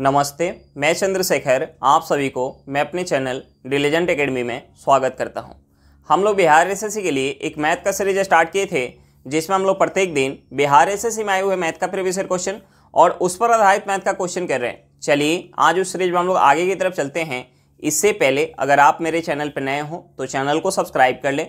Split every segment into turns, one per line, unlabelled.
नमस्ते मैं चंद्रशेखर आप सभी को मैं अपने चैनल डिलीजेंट एकेडमी में स्वागत करता हूं। हम लोग बिहार एस के लिए एक मैथ का सीरीज स्टार्ट किए थे जिसमें हम लोग प्रत्येक दिन बिहार एस में आए हुए मैथ का प्रीवियस क्वेश्चन और उस पर आधारित मैथ का क्वेश्चन कर रहे हैं चलिए आज उस सीरीज में हम लोग आगे की तरफ चलते हैं इससे पहले अगर आप मेरे चैनल पर नए हों तो चैनल को सब्सक्राइब कर लें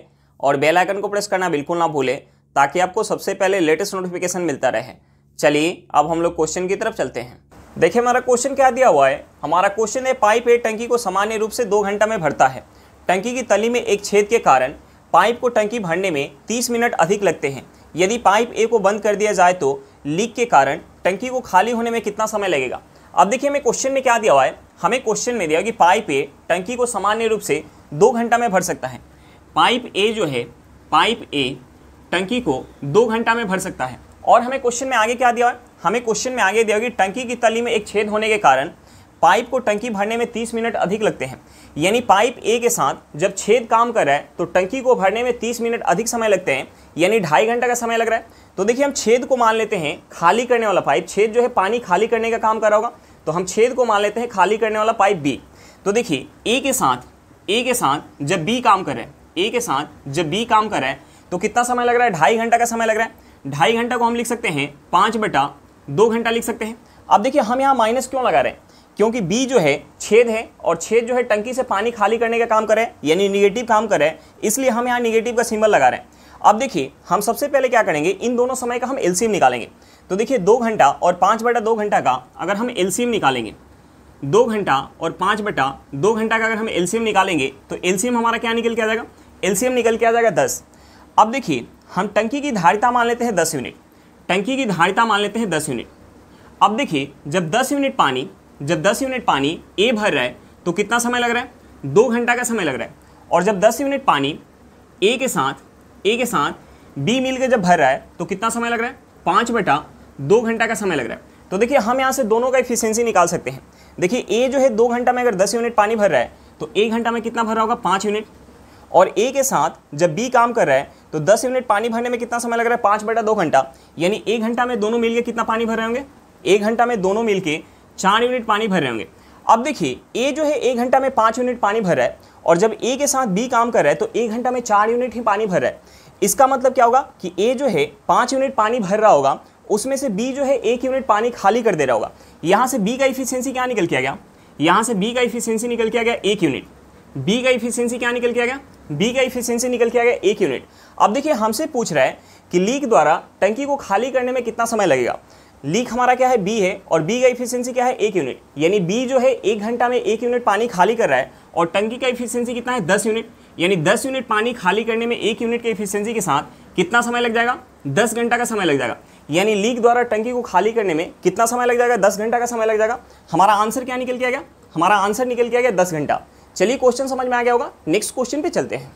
और बेल आइकन को प्रेस करना बिल्कुल ना भूलें ताकि आपको सबसे पहले लेटेस्ट नोटिफिकेशन मिलता रहे चलिए अब हम लोग क्वेश्चन की तरफ चलते हैं देखिए हमारा क्वेश्चन क्या दिया हुआ है हमारा क्वेश्चन है पाइप है टंकी को सामान्य रूप से दो घंटा में भरता है टंकी की तली में एक छेद के कारण पाइप को टंकी भरने में 30 मिनट अधिक लगते हैं यदि पाइप ए को बंद कर दिया जाए तो लीक के कारण टंकी को खाली होने में कितना समय लगेगा अब देखिए हमें क्वेश्चन में क्या दिया हुआ है हमें क्वेश्चन में दिया कि पाइप ए टंकी को सामान्य रूप से दो घंटा में भर सकता है पाइप ए जो है पाइप ए टंकी को दो घंटा में भर सकता है और हमें क्वेश्चन में आगे क्या दिया हुआ है हमें क्वेश्चन में आगे दिया कि टंकी की तली में एक छेद होने के कारण पाइप को टंकी भरने में 30 मिनट अधिक लगते हैं यानी पाइप ए के साथ जब छेद काम कर रहा है तो टंकी को भरने में 30 मिनट अधिक समय लगते हैं यानी ढाई घंटे का समय लग रहा है तो देखिए हम छेद को मान लेते हैं खाली करने वाला पाइप छेद जो है पानी खाली करने का काम कर रहा होगा तो हम छेद को मान लेते हैं खाली करने वाला पाइप बी तो देखिए ए के साथ ए के साथ जब बी काम कर रहे हैं ए के साथ जब बी काम कर रहा है तो कितना समय लग रहा है ढाई घंटा का समय लग रहा है ढाई घंटा को हम लिख सकते हैं पाँच बटा दो घंटा लिख सकते हैं अब देखिए हम यहाँ माइनस क्यों लगा रहे हैं क्योंकि बी जो है छेद है और छेद जो है टंकी से पानी खाली करने का काम करे यानी निगेटिव काम करे इसलिए हम यहाँ निगेटिव का सिंबल लगा रहे हैं अब देखिए हम सबसे पहले क्या करेंगे इन दोनों समय का हम एलसीएम निकालेंगे तो देखिए दो घंटा और पाँच बटा दो घंटा का अगर हम एलसीएम निकालेंगे दो घंटा और पाँच बटा दो घंटा का अगर हम एलसीएम निकालेंगे तो एलसीएम हमारा क्या निकल के आ जाएगा एलसीएम निकल के आ जाएगा दस अब देखिए हम टंकी की धारिता मान लेते हैं दस यूनिट टंकी की धारिता मान लेते हैं दस यूनिट अब देखिए जब दस यूनिट पानी जब दस यूनिट पानी ए भर रहा है तो कितना समय लग रहा है दो घंटा का समय लग रहा है और जब दस यूनिट पानी ए के साथ ए के साथ बी मिल के जब भर रहा है तो कितना समय लग रहा है पाँच बटा दो घंटा का समय लग रहा है तो देखिए हम यहाँ से दोनों का इफिशियंसी निकाल सकते हैं देखिए ए जो है दो घंटा में अगर दस यूनिट पानी भर रहा है तो एक घंटा में कितना भर रहा होगा पाँच यूनिट और ए के साथ जब बी काम कर रहा है तो 10 यूनिट पानी भरने में कितना समय लग रहा है पाँच बटा दो घंटा यानी एक घंटा में दोनों मिलके कितना पानी भर रहे होंगे एक घंटा में दोनों मिलके चार यूनिट पानी भर रहे होंगे अब देखिए ए जो है एक घंटा में पाँच यूनिट पानी भर रहा है और जब ए के साथ बी काम कर रहा है तो एक घंटा में चार यूनिट ही पानी भर रहा है इसका मतलब क्या होगा कि ए जो है पाँच यूनिट पानी भर रहा होगा उसमें से बी जो है एक यूनिट पानी खाली कर दे रहा होगा यहाँ से बी का इफिशियंसी क्या निकल किया गया यहाँ से बी का इफिशियंसी निकल किया गया एक यूनिट बी का इफिशियंसी क्या निकल के आ गया बी का इफिशियंसी निकल के आ गया एक यूनिट अब देखिए हमसे पूछ रहा है कि लीक द्वारा टंकी को खाली करने में कितना समय लगेगा लीक हमारा क्या है बी है और बी का इफिशियंसी क्या है एक यूनिट यानी बी जो है एक घंटा में एक यूनिट पानी खाली कर रहा है और टंकी का इफिशियंसी कितना है दस यूनिट यानी दस यूनिट पानी खाली करने में एक यूनिट के इफिशियंसी के साथ कितना समय लग जाएगा दस घंटा का समय लग जाएगा यानी लीक द्वारा टंकी को खाली करने में कितना समय लग जाएगा दस घंटा का समय लग जाएगा हमारा आंसर क्या निकल के आ गया हमारा आंसर निकल के आ गया दस घंटा चलिए क्वेश्चन समझ में आ गया होगा नेक्स्ट क्वेश्चन पे चलते हैं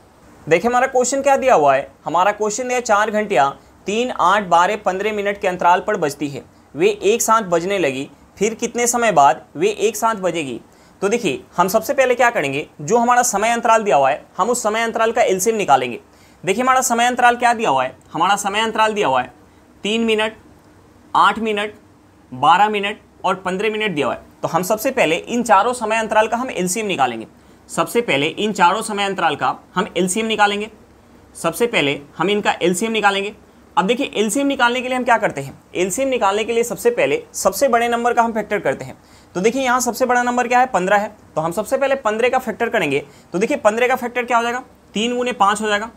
देखिए हमारा क्वेश्चन क्या दिया हुआ है हमारा क्वेश्चन है चार घंटियाँ तीन आठ बारह पंद्रह मिनट के अंतराल पर बजती है वे एक साथ बजने लगी फिर कितने समय बाद वे एक साथ बजेगी तो देखिए हम सबसे पहले क्या करेंगे जो हमारा समय अंतराल दिया हुआ है हम उस समय अंतराल का एल्सियम निकालेंगे देखिए हमारा समय अंतराल क्या दिया हुआ है हमारा समय अंतराल दिया हुआ है तीन मिनट आठ मिनट बारह मिनट और पंद्रह मिनट दिया हुआ है तो हम सबसे पहले इन चारों समय अंतराल का हम एल्सियम निकालेंगे सबसे पहले इन चारों समय अंतराल का हम एलसीएम निकालेंगे सबसे पहले हम इनका एलसीएम निकालेंगे अब देखिए एलसीएम निकालने के लिए हम क्या करते हैं एलसीएम निकालने के लिए सबसे पहले सबसे बड़े नंबर का हम फैक्टर करते हैं तो देखिए यहाँ सबसे बड़ा नंबर क्या है पंद्रह है तो हम सबसे पहले पंद्रह का फैक्टर करेंगे तो देखिए पंद्रह का फैक्टर क्या हो जाएगा तीन गुने पाँच हो जाएगा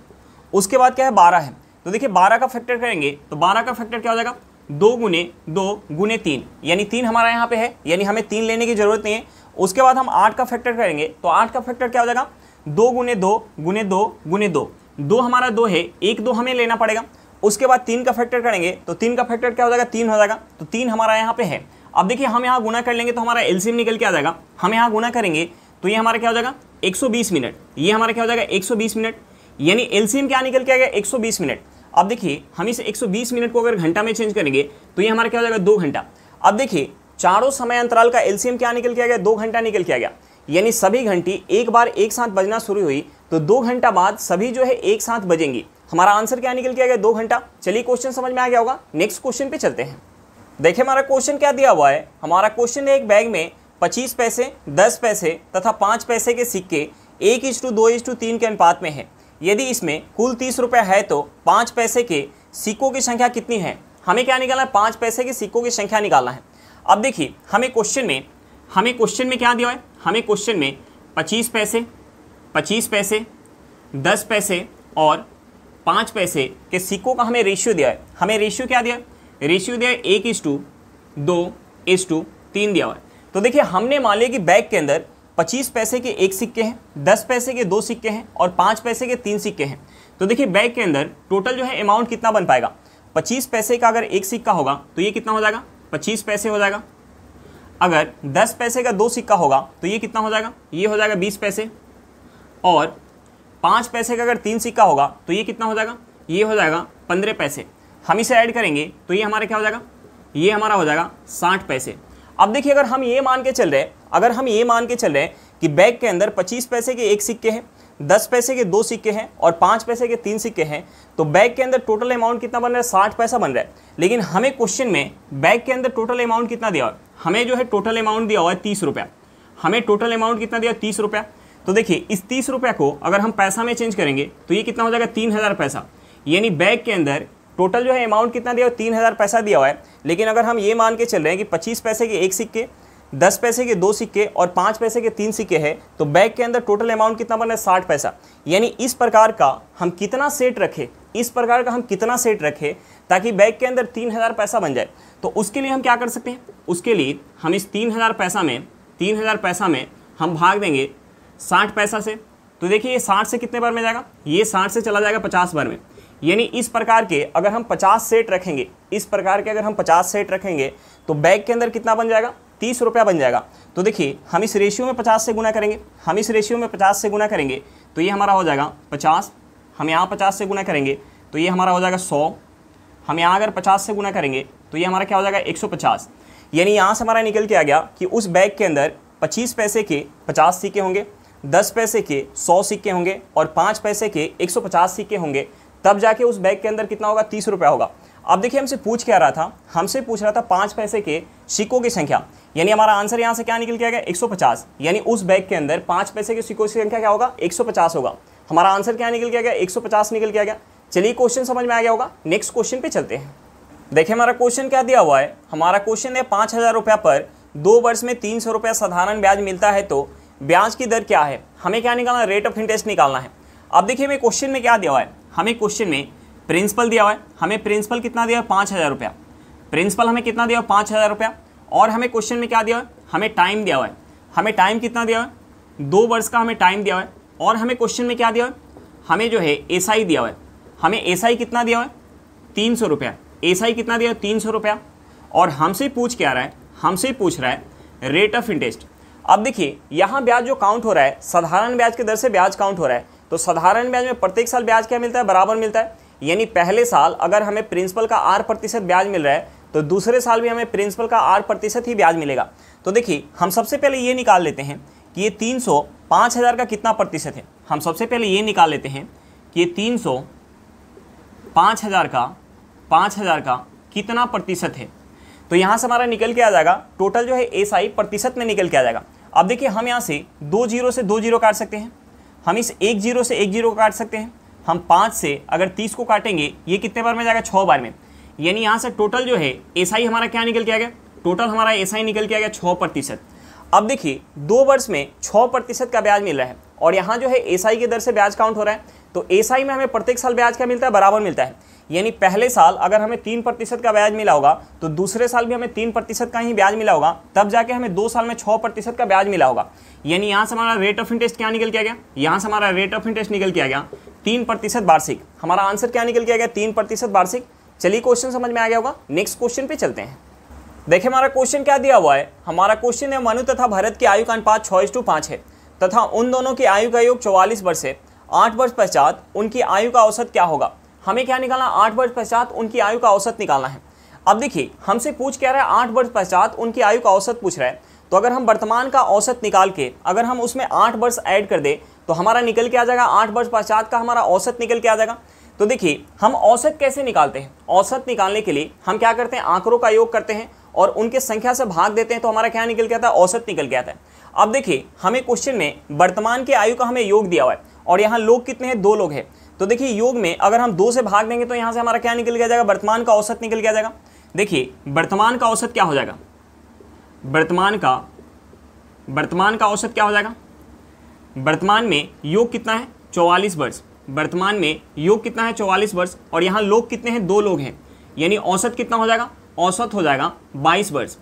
उसके बाद क्या है बारह है तो देखिए बारह का फैक्टर करेंगे तो बारह का फैक्टर क्या हो जाएगा दो गुने दो गुने तीन यानी तीन हमारा यहाँ पे है यानी हमें तीन लेने की जरूरत नहीं है उसके बाद हम आठ का फैक्टर करेंगे तो आठ का फैक्टर क्या हो जाएगा दो गुने दो गुने दो गुने दो दो हमारा दो है एक दो हमें लेना पड़ेगा उसके बाद तीन का फैक्टर करेंगे तो तीन का फैक्टर क्या हो जाएगा तीन हो जाएगा तो तीन हमारा यहाँ पे है अब देखिए हम यहाँ गुना कर लेंगे तो हमारा एलसीएम निकल के आ जाएगा हम यहाँ गुना करेंगे तो ये हमारा क्या हो जाएगा एक मिनट ये हमारा क्या हो जाएगा एक मिनट यानी एल क्या निकल के आ गया एक मिनट अब देखिए हम इसे एक मिनट को अगर घंटा में चेंज करेंगे तो ये हमारा क्या हो जाएगा दो घंटा अब देखिए चारों समय अंतराल का एलसीएम क्या निकल किया गया दो घंटा निकल किया गया यानी सभी घंटी एक बार एक साथ बजना शुरू हुई तो दो घंटा बाद सभी जो है एक साथ बजेंगी हमारा आंसर क्या निकल किया गया दो घंटा चलिए क्वेश्चन समझ में आ गया होगा नेक्स्ट क्वेश्चन पे चलते हैं देखिए हमारा क्वेश्चन क्या दिया हुआ है हमारा क्वेश्चन है एक बैग में पच्चीस पैसे दस पैसे तथा पाँच पैसे के सिक्के एक इंच टू दो इंच टू तीन के अनुपात में है यदि इसमें कुल तीस रुपये है तो पाँच पैसे के सिक्कों की संख्या कितनी है हमें क्या निकालना है पाँच पैसे के सिक्कों की संख्या निकालना है अब देखिए हमें क्वेश्चन में हमें क्वेश्चन में क्या दिया है हमें क्वेश्चन में पच्चीस पैसे पच्चीस पैसे दस पैसे और पाँच पैसे के सिक्कों का हमें रेशियो दिया है हमें रेशियो क्या दिया है रेशियो दिया है एक इस टू दो इस टू तीन दिया हुआ है तो देखिए हमने मान लिया कि बैग के अंदर पच्चीस पैसे के एक सिक्के हैं दस पैसे के दो सिक्के हैं और पाँच पैसे के तीन सिक्के हैं तो देखिए बैग के अंदर टोटल जो है अमाउंट कितना बन पाएगा पच्चीस पैसे का अगर एक सिक्का होगा तो ये कितना हो जाएगा पच्चीस पैसे हो जाएगा अगर दस पैसे का दो सिक्का होगा तो ये कितना हो जाएगा ये हो जाएगा बीस पैसे और पाँच पैसे का अगर तीन सिक्का होगा तो ये कितना हो जाएगा ये हो जाएगा पंद्रह पैसे हम इसे ऐड करेंगे तो ये हमारा क्या हो जाएगा ये हमारा हो जाएगा साठ पैसे अब देखिए अगर हम ये मान के चल रहे अगर हम ये मान के चल रहे हैं कि बैग के अंदर पच्चीस पैसे के एक सिक्के हैं दस पैसे के दो सिक्के हैं और पाँच पैसे के तीन सिक्के हैं तो बैग के अंदर टोटल अमाउंट कितना बन रहा है साठ पैसा बन रहा है लेकिन हमें क्वेश्चन में बैग के अंदर टोटल अमाउंट कितना दिया हुआ हमें जो है टोटल अमाउंट दिया हुआ है तीस रुपया हमें टोटल अमाउंट कितना दिया तीस रुपया तो देखिए इस तीस रुपये को अगर हम पैसा में चेंज करेंगे तो ये कितना हो जाएगा तीन हज़ार पैसा यानी बैग के अंदर टोटल जो है अमाउंट कितना दिया हुआ तीन हज़ार पैसा दिया हुआ है लेकिन अगर हम ये मान के चल रहे हैं कि पच्चीस पैसे के एक सिक्के दस पैसे के दो सिक्के और पाँच पैसे के तीन सिक्के हैं तो बैग के अंदर टोटल अमाउंट कितना बना है साठ पैसा यानी इस प्रकार का हम कितना सेट रखें इस प्रकार का हम कितना सेट रखें ताकि बैग के अंदर तीन हज़ार पैसा बन जाए तो उसके लिए हम क्या कर सकते हैं उसके लिए हम इस तीन हज़ार पैसा में तीन हज़ार पैसा में हम भाग देंगे साठ पैसा से तो देखिए ये साठ से कितने बार में जाएगा ये साठ से चला जाएगा पचास बार में यानी इस प्रकार के अगर हम पचास सेट रखेंगे इस प्रकार के अगर हम पचास सेट रखेंगे तो बैग के अंदर कितना बन जाएगा तीस रुपया बन जाएगा तो देखिए हम इस रेशियो में पचास से गुना करेंगे हम इस रेशियो में पचास से गुना करेंगे तो ये हमारा हो जाएगा पचास हम यहाँ पचास से गुना करेंगे तो ये हमारा हो जाएगा सौ हम यहाँ अगर पचास से गुना करेंगे तो ये हमारा क्या हो जाएगा एक सौ पचास यानी यहाँ से हमारा निकल के आ गया कि उस बैग के अंदर पच्चीस पैसे के पचास सिक्के होंगे दस पैसे के सौ सिक्के होंगे और पाँच पैसे के एक सौ पचास सिक्के होंगे तब जाके उस बैग के अंदर कितना होगा तीस रुपया होगा अब देखिए हमसे पूछ क्या रहा था हमसे पूछ रहा था पाँच पैसे के सिक्कों की संख्या यानी हमारा आंसर यहाँ से क्या निकल के गया एक यानी उस बैग के अंदर पाँच पैसे के सिक्कों की संख्या क्या होगा एक होगा हमारा आंसर क्या निकल के गया एक निकल के गया चलिए क्वेश्चन समझ में आ गया होगा नेक्स्ट क्वेश्चन पे चलते हैं देखिए हमारा क्वेश्चन क्या दिया हुआ है हमारा क्वेश्चन है पाँच हज़ार रुपया पर दो वर्ष में तीन सौ रुपया साधारण ब्याज मिलता है तो ब्याज की दर क्या है हमें क्या निकालना है रेट ऑफ इंटरेस्ट निकालना है अब देखिए हमें क्वेश्चन में क्या दिया हुआ है हमें क्वेश्चन में प्रिंसिपल दिया हुआ है हमें प्रिंसिपल कितना दिया है पाँच हज़ार रुपया प्रिंसिपल हमें कितना दिया हुआ पाँच हज़ार रुपया और हमें क्वेश्चन में क्या दिया हुआ है हमें टाइम दिया हुआ है हमें टाइम कितना दिया हुआ है दो वर्ष का हमें टाइम दिया हुआ है और हमें क्वेश्चन में क्या दिया हुआ है हमें जो है एस दिया हुआ है हमें एस कितना दिया हुआ है तीन सौ रुपया एस कितना दिया तीन सौ रुपया और हमसे पूछ क्या रहा है हमसे पूछ रहा है रेट ऑफ इंटरेस्ट अब देखिए यहाँ ब्याज जो काउंट हो रहा है साधारण ब्याज के दर से ब्याज काउंट हो रहा है तो साधारण ब्याज में प्रत्येक साल ब्याज क्या मिलता है बराबर मिलता है यानी पहले साल अगर हमें प्रिंसिपल का आठ प्रतिशत ब्याज मिल रहा है तो दूसरे साल भी हमें प्रिंसिपल का आठ प्रतिशत ही ब्याज मिलेगा तो देखिए हम सबसे पहले ये निकाल लेते हैं कि ये तीन सौ पाँच हज़ार का कितना प्रतिशत है हम सबसे पहले ये निकाल लेते हैं कि ये तीन सौ पाँच हज़ार का पाँच हज़ार का कितना प्रतिशत है तो यहाँ से हमारा निकल के आ जाएगा टोटल जो है एस आई प्रतिशत में निकल के आ जाएगा अब देखिए हम यहाँ से दो जीरो से दो जीरो काट सकते हैं हम इस एक जीरो से एक जीरो काट सकते हैं हम पाँच से अगर तीस को काटेंगे ये कितने बार में जाएगा छः बार में यानी यहाँ से टोटल जो है एस आई हमारा क्या निकल के आ गया टोटल हमारा एस आई निकल के आ गया छः प्रतिशत अब देखिए दो वर्ष में छः प्रतिशत का ब्याज मिल रहा है और यहाँ जो है एस आई की दर से ब्याज काउंट हो रहा है तो एसआई में हमें प्रत्येक साल ब्याज क्या मिलता है बराबर मिलता है यानी पहले साल अगर हमें तीन प्रतिशत का ब्याज मिला होगा तो दूसरे साल भी हमें तीन प्रतिशत का ही ब्याज मिला होगा तब जाके हमें दो साल में छः प्रतिशत का ब्याज मिला होगा यानी यहाँ से हमारा रेट ऑफ इंटरेस्ट क्या निकल किया गया यहाँ से हमारा रेट ऑफ इंटरेस्ट निकल किया गया तीन प्रतिशत वार्षिक हमारा आंसर क्या निकल किया गया तीन प्रतिशत वार्षिक चलिए क्वेश्चन समझ में आ गया होगा नेक्स्ट क्वेश्चन पे चलते हैं देखिए हमारा क्वेश्चन क्या दिया हुआ है हमारा क्वेश्चन है मनु तथा भारत की आयु का अनुपात छः है तथा उन दोनों की आयु का योग चौवालीस वर्ष है आठ वर्ष पश्चात उनकी आयु का औसत क्या होगा हमें क्या निकालना आठ वर्ष पश्चात उनकी आयु का औसत निकालना है अब देखिए हमसे पूछ क्या रहा है आठ वर्ष पश्चात उनकी आयु का औसत पूछ रहा है तो अगर हम वर्तमान का औसत निकाल के अगर हम उसमें आठ वर्ष ऐड कर दे तो हमारा निकल के आ जाएगा आठ वर्ष पश्चात का हमारा औसत निकल के आ जाएगा तो देखिए हम औसत कैसे निकालते हैं औसत निकालने के लिए हम क्या करते हैं आंकड़ों का योग करते हैं और उनके संख्या से भाग देते हैं तो हमारा क्या निकल के आता है औसत निकल के आता है अब देखिए हमें क्वेश्चन में वर्तमान की आयु का हमें योग दिया हुआ है और यहाँ लोग कितने हैं दो लोग हैं तो देखिए योग में अगर हम दो से भाग देंगे तो यहाँ से हमारा क्या निकल गया जाएगा वर्तमान का औसत निकल गया जाएगा देखिए वर्तमान का औसत क्या हो जाएगा वर्तमान का वर्तमान का औसत क्या हो जाएगा वर्तमान में योग कितना है चौवालीस वर्ष वर्तमान में योग कितना है चौवालीस वर्ष और यहाँ लोग कितने हैं दो लोग हैं यानी औसत कितना हो जाएगा औसत हो जाएगा बाईस वर्ष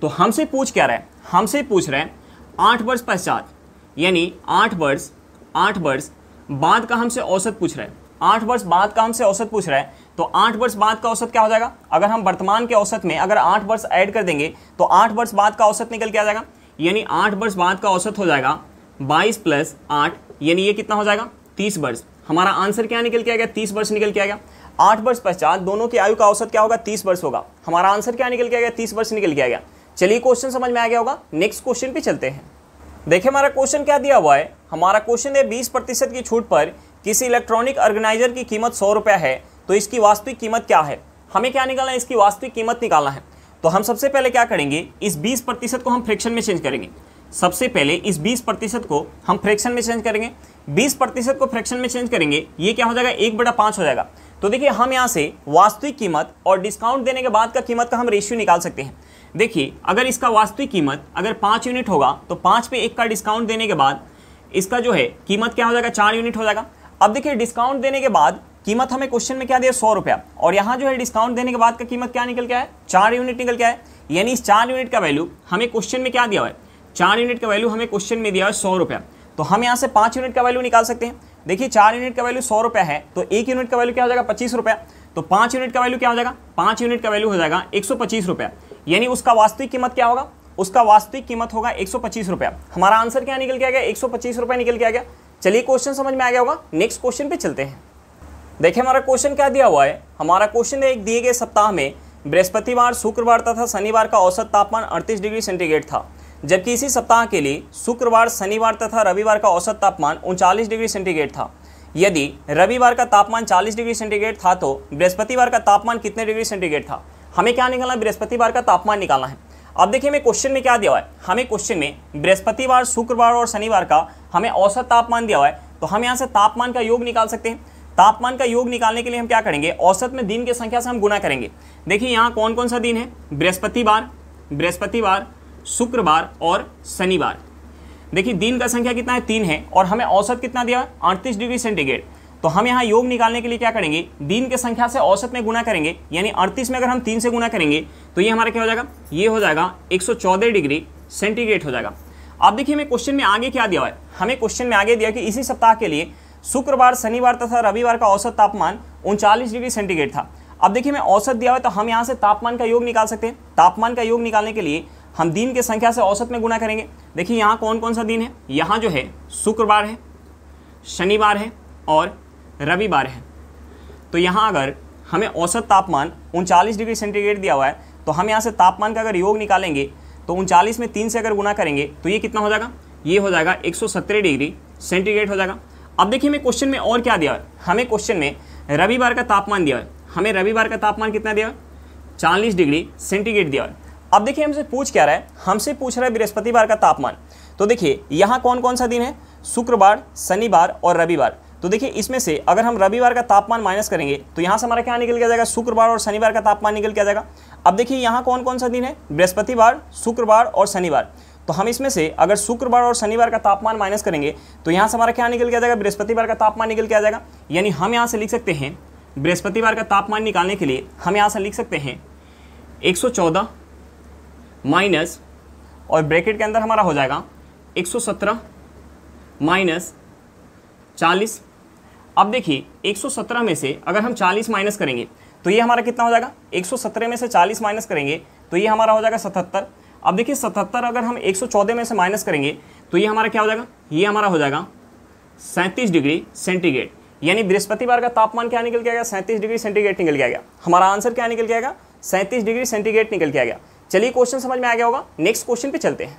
तो हमसे पूछ क्या रहा है हमसे पूछ रहे हैं आठ वर्ष पश्चात यानी आठ वर्ष आठ वर्ष बाद का हमसे औसत पूछ रहा है आठ वर्ष बाद का हमसे औसत पूछ रहा है तो आठ वर्ष बाद का औसत क्या हो जाएगा अगर हम वर्तमान के औसत में अगर आठ वर्ष ऐड कर देंगे तो आठ वर्ष बाद का औसत निकल के आ जाएगा यानी आठ वर्ष बाद का औसत हो जाएगा बाईस प्लस आठ यानी ये कितना हो जाएगा तीस वर्ष हमारा आंसर क्या निकल के आ गया तीस वर्ष निकल के आ गया आठ वर्ष पश्चात दोनों की आयु का औसत क्या होगा तीस वर्ष होगा हमारा आंसर क्या निकल के आ गया तीस वर्ष निकल के आ गया चलिए क्वेश्चन समझ में आ गया होगा नेक्स्ट क्वेश्चन पे चलते हैं देखिए हमारा क्वेश्चन क्या दिया हुआ है हमारा क्वेश्चन है बीस प्रतिशत की छूट पर किसी इलेक्ट्रॉनिक ऑर्गेनाइजर की कीमत सौ रुपया है तो इसकी वास्तविक कीमत क्या है हमें क्या निकालना है इसकी वास्तविक कीमत निकालना है तो हम सबसे पहले क्या करेंगे इस बीस प्रतिशत को हम फ्रैक्शन में चेंज करेंगे सबसे पहले इस बीस प्रतिशत को हम फ्रैक्शन में चेंज करेंगे बीस प्रतिशत को फ्रैक्शन में चेंज करेंगे ये क्या हो जाएगा एक बटा पाँच हो जाएगा तो देखिए हम यहाँ से वास्तविक कीमत और डिस्काउंट देने के बाद का कीमत का हम रेशियो निकाल सकते हैं देखिए अगर इसका वास्तविक कीमत अगर पाँच यूनिट होगा तो पाँच पे एक का डिस्काउंट देने के बाद इसका जो है कीमत क्या हो जाएगा चार यूनिट हो जाएगा अब देखिए डिस्काउंट देने के बाद कीमत हमें क्वेश्चन में क्या दिया सौ रुपया और यहाँ जो है डिस्काउंट देने के बाद का कीमत क्या निकल के है चार यूनिट निकल के है यानी इस चार यूनिट का वैल्यू हमें क्वेश्चन में क्या दिया हुआ है चार यूनिट का वैल्यू हमें क्वेश्चन में दिया हुआ है सौ रुपया तो हम यहाँ से पाँच यूनिट का वैल्यू निकाल सकते हैं देखिए चार यूनिट का वैल्यू सौ रुपया है तो एक यूनिट का वैल्यू क्या हो जाएगा पच्चीस रुपया तो पाँच यूनिट का वैल्यू क्या हो जाएगा पाँच यूनिट का वैल्यू हो जाएगा एक सौ पच्चीस रुपया यानी उसका वास्तविक कीमत क्या होगा उसका वास्तविक कीमत होगा एक रुपया हमारा आंसर क्या निकल के आ गया एक रुपया निकल के आ गया चलिए क्वेश्चन समझ में आ गया होगा नेक्स्ट क्वेश्चन पे चलते हैं देखिए हमारा क्वेश्चन क्या दिया हुआ है हमारा क्वेश्चन है एक दिए गए सप्ताह में बृहस्पतिवार शुक्रवार तथा शनिवार का औसत तापमान 38 डिग्री सेंटीग्रेड था जबकि इसी सप्ताह के लिए शुक्रवार शनिवार तथा रविवार का औसत तापमान उनचालीस डिग्री सेंटीग्रेड था यदि रविवार का तापमान चालीस डिग्री सेंटीग्रेड था तो बृहस्पतिवार का तापमान कितने डिग्री सेंटीग्रेड था हमें क्या निकालना है बृहस्पतिवार का तापमान निकालना है अब देखिए हमें क्वेश्चन में क्या दिया हुआ है हमें क्वेश्चन में बृहस्पतिवार शुक्रवार और शनिवार का हमें औसत तापमान दिया हुआ है तो हम यहाँ से तापमान का योग निकाल सकते हैं तापमान का योग निकालने के लिए हम क्या करेंगे औसत में दिन की संख्या से हम गुना करेंगे देखिए यहाँ कौन कौन सा दिन है बृहस्पतिवार बृहस्पतिवार शुक्रवार और शनिवार देखिए दिन का संख्या कितना है तीन है और हमें औसत कितना दिया है अड़तीस डिग्री सेंटीग्रेड तो हम यहाँ योग निकालने के लिए क्या करेंगे दिन के संख्या से औसत में गुना करेंगे यानी अड़तीस में अगर हम तीन से गुना करेंगे तो ये हमारा क्या हो जाएगा ये हो जाएगा एक डिग्री सेंटीग्रेड हो जाएगा अब देखिए हमें क्वेश्चन में आगे क्या दिया हुआ है हमें क्वेश्चन में आगे दिया कि इसी सप्ताह के लिए शुक्रवार शनिवार तथा रविवार का औसत तापमान उनचालीस डिग्री सेंटीग्रेड था अब देखिए मैं औसत दिया हुआ है तो हम यहाँ से तापमान का योग निकाल सकते हैं तापमान का योग निकालने के लिए हम दिन के संख्या से औसत में गुना करेंगे देखिए यहाँ कौन कौन सा दिन है यहाँ जो है शुक्रवार है शनिवार है और रविवार है तो यहाँ अगर हमें औसत तापमान उनचालीस डिग्री सेंटीग्रेड दिया हुआ है तो हम यहाँ से तापमान का अगर योग निकालेंगे तो उनचालीस में तीन से अगर गुना करेंगे तो ये कितना हो जाएगा ये हो जाएगा एक डिग्री सेंटीग्रेड हो जाएगा अब देखिए हमें क्वेश्चन में और क्या दिया है हमें क्वेश्चन में रविवार का तापमान दिया है हमें रविवार का तापमान कितना दिया है चालीस डिग्री सेंटीग्रेड दिया है अब देखिए हमसे पूछ क्या रहा है हमसे पूछ रहा है बृहस्पतिवार का तापमान तो देखिए यहाँ कौन कौन सा दिन है शुक्रवार शनिवार और रविवार तो देखिए इसमें से अगर हम रविवार का तापमान माइनस करेंगे तो यहाँ से हमारा क्या निकल किया जाएगा शुक्रवार और शनिवार का तापमान निकल किया जाएगा अब देखिए यहाँ कौन कौन सा दिन है बृहस्पतिवार शुक्रवार और शनिवार तो हम इसमें से अगर शुक्रवार और शनिवार का तापमान माइनस करेंगे तो यहाँ से हमारा क्या निकल किया जाएगा बृहस्पतिवार का तापमान निकल किया जाएगा यानी हम यहाँ से लिख सकते हैं बृहस्पतिवार का तापमान निकालने के लिए हम यहाँ से लिख सकते हैं एक माइनस और ब्रैकेट के अंदर हमारा हो जाएगा 117 माइनस चालीस अब देखिए 117 में से अगर हम 40 माइनस करेंगे तो ये हमारा कितना हो जाएगा 117 में से 40 माइनस करेंगे तो ये हमारा हो जाएगा 77 अब देखिए 77 अगर हम 114 में से माइनस करेंगे तो ये हमारा क्या हो जाएगा ये हमारा हो जाएगा सैंतीस डिग्री सेंटीग्रेड यानी बृहस्पतिवार का तापमान क्या निकल के आएगा सैंतीस डिग्री सेंटीग्रेड निकल के गया हमारा आंसर क्या निकल के आएगा सैंतीस डिग्री सेंटीग्रेड निकल के गया चलिए क्वेश्चन समझ में आ गया होगा नेक्स्ट क्वेश्चन पे चलते हैं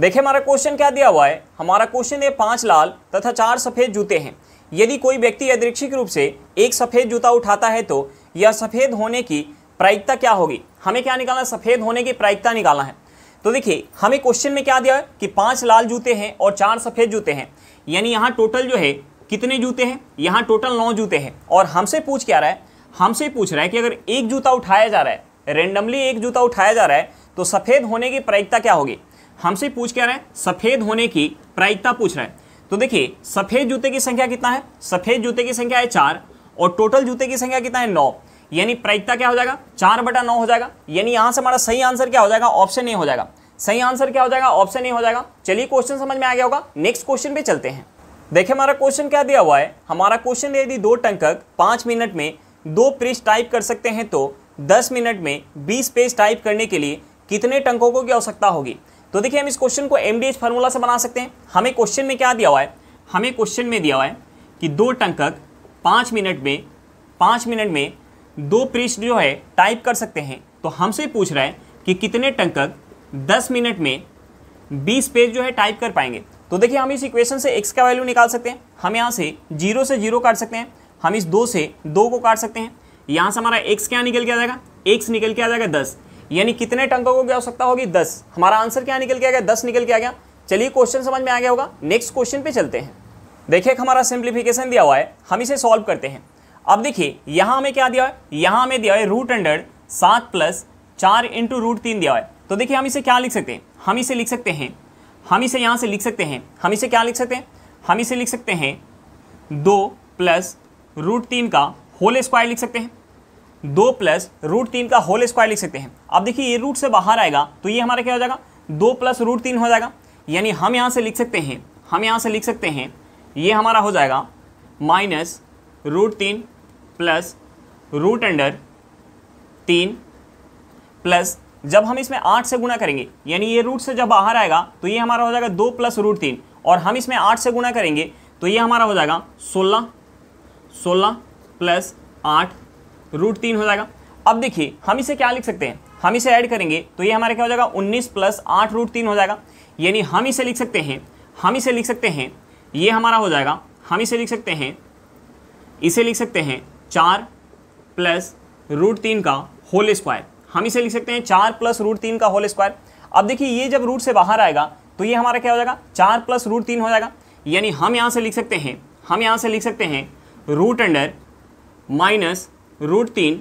देखिए हमारा क्वेश्चन क्या दिया हुआ है हमारा क्वेश्चन है पांच लाल तथा चार सफेद जूते हैं यदि कोई व्यक्ति यादृक्षिक रूप से एक सफ़ेद जूता उठाता है तो यह सफ़ेद होने की प्रायिकता क्या होगी हमें क्या निकालना है सफ़ेद होने की प्रायिकता निकालना है तो देखिए हमें क्वेश्चन में क्या दिया है कि पाँच लाल जूते हैं और चार सफ़ेद जूते हैं यानी यहाँ टोटल जो है कितने जूते हैं यहाँ टोटल नौ जूते हैं और हमसे पूछ क्या रहा है हमसे पूछ रहा है कि अगर एक जूता उठाया जा रहा है रेंडमली एक जूता उठाया जा रहा है तो सफ़ेद होने की प्रायिकता क्या होगी हमसे पूछ क्या रहा है सफ़ेद होने की प्रायिकता पूछ रहा है तो देखिए सफ़ेद जूते की संख्या कितना है सफ़ेद जूते की संख्या है चार और टोटल जूते की संख्या कितना है नौ यानी प्रायिकता क्या हो जाएगा चार बटा नौ हो जाएगा यानी यहां से हमारा सही आंसर क्या हो जाएगा ऑप्शन ए हो जाएगा सही आंसर क्या हो जाएगा ऑप्शन ए हो जाएगा चलिए क्वेश्चन समझ में आ गया होगा नेक्स्ट क्वेश्चन पे चलते हैं देखिए हमारा क्वेश्चन क्या दिया हुआ है हमारा क्वेश्चन यदि दो टंकक पांच मिनट में दो पेज टाइप कर सकते हैं तो दस मिनट में बीस पेज टाइप करने के लिए कितने टंकों को की आवश्यकता होगी तो देखिए हम इस क्वेश्चन को एम डी एच फार्मूला से बना सकते हैं हमें क्वेश्चन में क्या दिया हुआ है हमें क्वेश्चन में दिया हुआ है कि दो टंकक पाँच मिनट में पाँच मिनट में दो पृष्ठ जो है टाइप कर सकते हैं तो हमसे पूछ रहा है कि कितने टंकक दस मिनट में बीस पेज जो है टाइप कर पाएंगे तो देखिए हम इस इक्वेशन से एक्स का वैल्यू निकाल सकते हैं हम यहाँ से जीरो से जीरो काट सकते हैं हम इस दो से दो को काट सकते हैं यहाँ से हमारा एक्स क्या निकल के आ जाएगा एक्स निकल के आ जाएगा दस यानी कितने टंकों की आवश्यकता होगी दस हमारा आंसर क्या निकल के आ गया दस निकल के आ गया चलिए क्वेश्चन समझ में आ गया होगा नेक्स्ट क्वेश्चन पे चलते हैं देखिए हमारा सिंप्लीफिकेशन दिया हुआ है हम इसे सॉल्व करते हैं अब देखिए यहाँ हमें क्या दिया है यहाँ हमें दिया है रूट अंडर सात प्लस चार इंटू रूट तीन दिया है तो देखिए हम इसे क्या लिख सकते हैं हम इसे लिख सकते हैं हम इसे यहाँ से लिख सकते हैं हम इसे क्या लिख सकते हैं हम इसे लिख सकते हैं दो प्लस रूट तीन का होल स्क्वायर लिख सकते हैं दो प्लस रूट तीन का होल स्क्वायर लिख सकते हैं अब देखिए ये रूट से बाहर आएगा तो ये हमारा क्या हो जाएगा दो प्लस रूट तीन हो जाएगा यानी हम यहाँ से लिख सकते हैं हम यहाँ से लिख सकते हैं ये हमारा हो जाएगा माइनस रूट तीन प्लस रूट अंडर तीन प्लस जब हम इसमें आठ से गुणा करेंगे यानी ये रूट से जब बाहर आएगा तो ये हमारा हो जाएगा दो प्लस रूट तीन और हम इसमें आठ से गुणा करेंगे तो ये हमारा हो जाएगा सोलह सोलह प्लस आठ रूट तीन हो जाएगा अब देखिए हम इसे क्या लिख सकते हैं हम इसे ऐड करेंगे तो ये हमारा क्या हो जाएगा उन्नीस प्लस आठ रूट तीन हो जाएगा यानी हम इसे लिख सकते हैं हम इसे लिख सकते हैं ये हमारा हो जाएगा हम इसे लिख सकते हैं इसे लिख सकते हैं चार प्लस रूट तीन का होल स्क्वायर हम इसे लिख सकते हैं चार प्लस रूट तीन का होल स्क्वायर अब देखिए ये जब रूट से बाहर आएगा तो ये हमारा क्या हो जाएगा चार प्लस रूट तीन हो जाएगा यानी हम यहाँ से लिख सकते हैं हम यहाँ से लिख सकते हैं रूट अंडर माइनस रूट तीन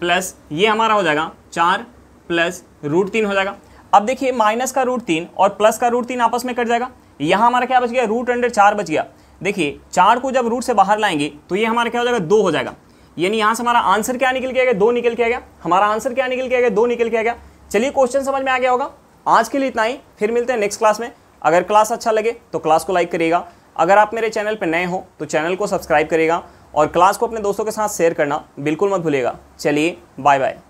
प्लस ये हमारा हो जाएगा चार प्लस रूट तीन हो जाएगा अब देखिए माइनस का रूट तीन और प्लस का रूट तीन आपस में कट जाएगा यहाँ हमारा क्या बच गया रूट अंडर चार बच गया देखिए चार को जब रूट से बाहर लाएंगे तो ये हमारा क्या हो जाएगा दो हो जाएगा यानी यहाँ से हमारा आंसर क्या निकल के आ गया दो निकल के आ गया हमारा आंसर क्या निकल के आ गया दो निकल के आ गया चलिए क्वेश्चन समझ में आ गया होगा आज के लिए इतना ही फिर मिलते हैं नेक्स्ट क्लास में अगर क्लास अच्छा लगे तो क्लास को लाइक करिएगा अगर आप मेरे चैनल पर नए हो तो चैनल को सब्सक्राइब करिएगा और क्लास को अपने दोस्तों के साथ शेयर करना बिल्कुल मत भूलेगा चलिए बाय बाय